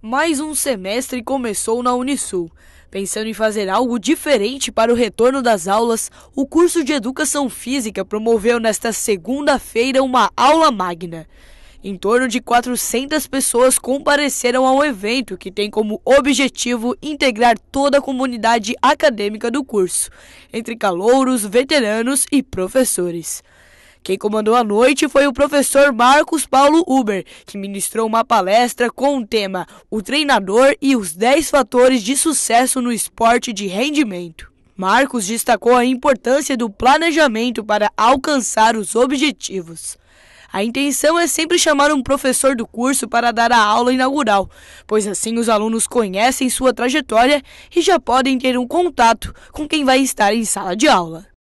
Mais um semestre começou na Unisul. Pensando em fazer algo diferente para o retorno das aulas, o curso de Educação Física promoveu nesta segunda-feira uma aula magna. Em torno de 400 pessoas compareceram ao evento, que tem como objetivo integrar toda a comunidade acadêmica do curso, entre calouros, veteranos e professores. Quem comandou a noite foi o professor Marcos Paulo Uber, que ministrou uma palestra com o tema O treinador e os 10 fatores de sucesso no esporte de rendimento. Marcos destacou a importância do planejamento para alcançar os objetivos. A intenção é sempre chamar um professor do curso para dar a aula inaugural, pois assim os alunos conhecem sua trajetória e já podem ter um contato com quem vai estar em sala de aula.